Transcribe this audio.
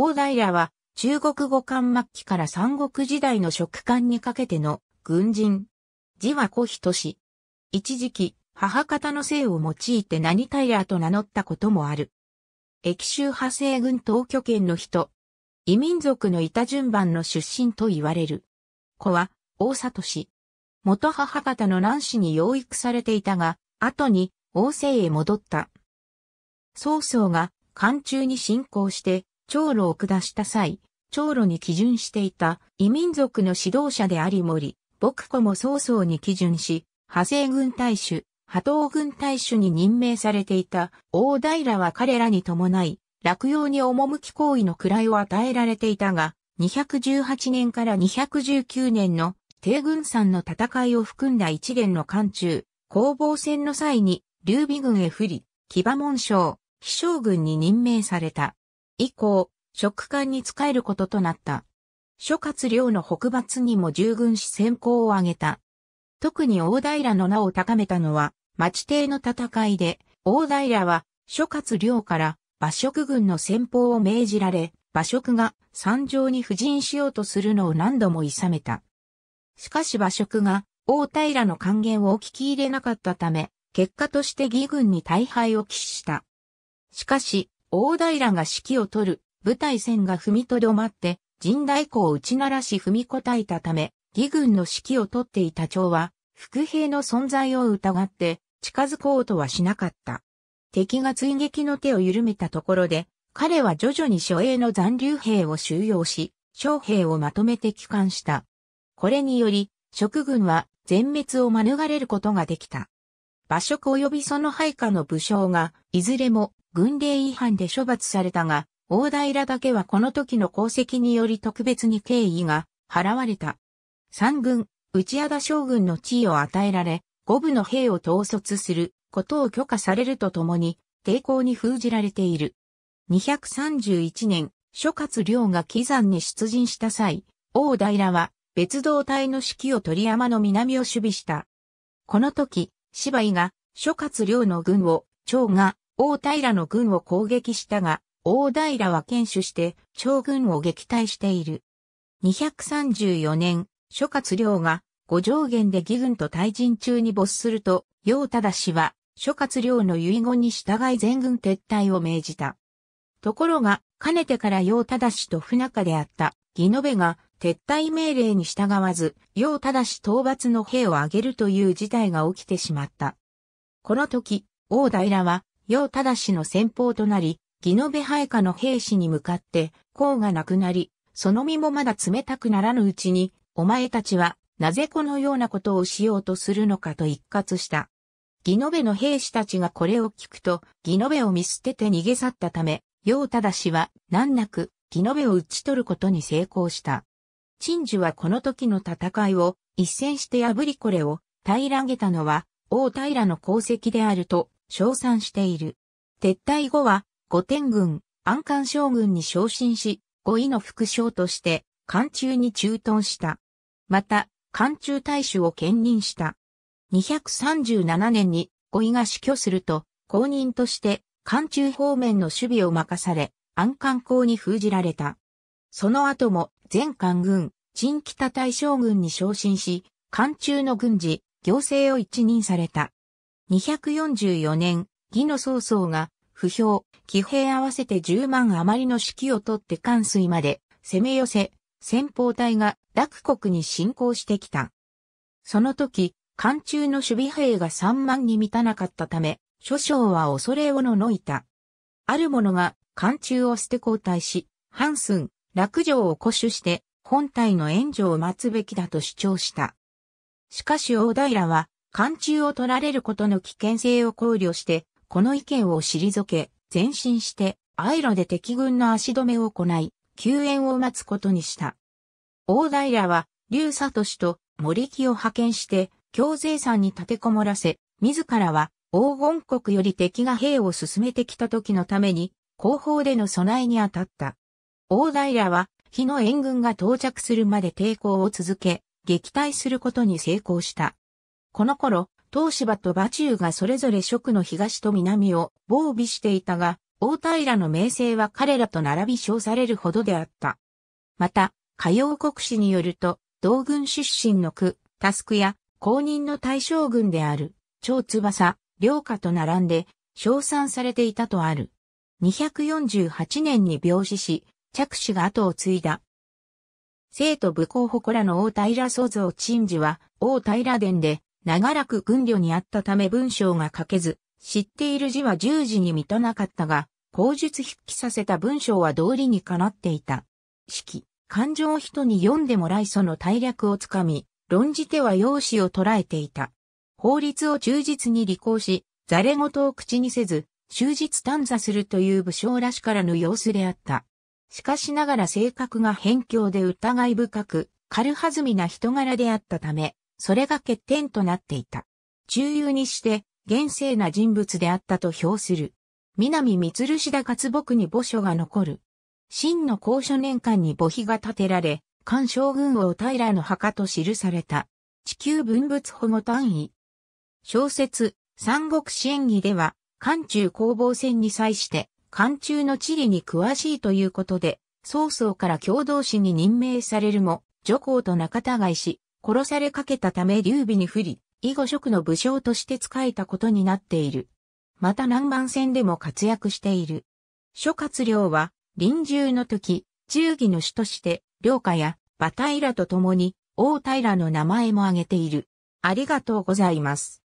大平は中国語漢末期から三国時代の食官にかけての軍人。字は小人氏。一時期、母方の姓を用いて何平と名乗ったこともある。駅州派生軍当拠県の人。異民族のいた順番の出身と言われる。子は、大里氏。元母方の南氏に養育されていたが、後に、王政へ戻った。曹操が、漢中に侵攻して、長路を下した際、長路に基準していた異民族の指導者であり森、牧子も早々に基準し、派生軍大使、波頭軍大使に任命されていた大平は彼らに伴い、落葉に赴き行為の位を与えられていたが、218年から219年の帝軍山の戦いを含んだ一連の艦中、攻防戦の際に劉備軍へ不利、騎馬門将、飛将軍に任命された。以降、食官に仕えることとなった。諸葛亮の北伐にも従軍し先行を挙げた。特に大平の名を高めたのは、町邸の戦いで、大平は諸葛亮から馬食軍の先方を命じられ、馬食が山上に布陣しようとするのを何度も諌めた。しかし馬食が大平の還元を聞き入れなかったため、結果として義軍に大敗を喫した。しかし、大平が指揮を取る部隊戦が踏みとどまって、神代港を打ち鳴らし踏みこたえたため、義軍の指揮を取っていた長は、副兵の存在を疑って、近づこうとはしなかった。敵が追撃の手を緩めたところで、彼は徐々に諸英の残留兵を収容し、将兵をまとめて帰還した。これにより、職軍は全滅を免れることができた。馬食及びその配下の武将が、いずれも軍令違反で処罰されたが、大平だけはこの時の功績により特別に敬意が払われた。三軍、内矢田将軍の地位を与えられ、五部の兵を統率することを許可されるとともに、抵抗に封じられている。231年、諸葛亮が祁山に出陣した際、大平は別動隊の指揮を鳥山の南を守備した。この時、芝居が諸葛亮の軍を、長が大平の軍を攻撃したが、大平は堅守して、長軍を撃退している。234年、諸葛亮が、五条原で義軍と対陣中に没すると、楊忠氏は、諸葛亮の遺言に従い全軍撤退を命じた。ところが、かねてから楊忠氏と不仲であった、義延が、撤退命令に従わず、楊忠氏討伐の兵を挙げるという事態が起きてしまった。この時、大平は、陽忠氏の先方となり、義野部配下の兵士に向かって、功がなくなり、その身もまだ冷たくならぬうちに、お前たちは、なぜこのようなことをしようとするのかと一括した。義野部の兵士たちがこれを聞くと、義野部を見捨てて逃げ去ったため、陽忠氏は難なく義野部を討ち取ることに成功した。陳寿はこの時の戦いを一戦して破りこれを平らげたのは、大平の功績であると称賛している。撤退後は、御天軍、安官将軍に昇進し、五位の副将として、官中に駐屯した。また、官中大使を兼任した。237年に五位が死去すると、公認として官中方面の守備を任され、安官公に封じられた。その後も全官軍、陳北大将軍に昇進し、官中の軍事、行政を一任された。244年、義の曹操が、不評、騎兵合わせて10万余りの指揮を取って関水まで攻め寄せ、先方隊が洛国に侵攻してきた。その時、漢中の守備兵が3万に満たなかったため、諸将は恐れをののいた。ある者が漢中を捨て交代し、半寸、落城を固守して、本体の援助を待つべきだと主張した。しかし大平は、冠中を取られることの危険性を考慮して、この意見を退け、前進して、アイロで敵軍の足止めを行い、救援を待つことにした。大平は、劉市と森木を派遣して、京税山に立てこもらせ、自らは、黄金国より敵が兵を進めてきた時のために、後方での備えに当たった。大平は、日の援軍が到着するまで抵抗を続け、撃退することに成功した。この頃、東芝と馬中がそれぞれ区の東と南を防備していたが、大平の名声は彼らと並び称されるほどであった。また、火曜国史によると、同軍出身の区、タスクや公認の大将軍である、長翼、良家と並んで、称賛されていたとある。248年に病死し、着手が後を継いだ。生徒武功祠の大平創造陳治は、大平殿で、長らく軍旅にあったため文章が書けず、知っている字は十字に満たなかったが、口述筆記させた文章は道理にかなっていた。式、感情を人に読んでもらいその大略をつかみ、論じては容姿を捉えていた。法律を忠実に履行し、ざれ事を口にせず、終日探査するという武将らしからぬ様子であった。しかしながら性格が偏境で疑い深く、軽はずみな人柄であったため、それが欠点となっていた。中流にして、厳正な人物であったと評する。南三氏田活木に墓所が残る。真の高所年間に墓碑が建てられ、関将軍王平の墓と記された。地球文物保護単位。小説、三国志演義では、漢中攻防戦に際して、漢中の地理に詳しいということで、曹操から共同使に任命されるも、女皇と仲違いし、殺されかけたため劉備に不利、以後職の武将として仕えたことになっている。また南蛮戦でも活躍している。諸葛亮は、臨終の時、忠義の主として、良家や馬平と共に、大平の名前も挙げている。ありがとうございます。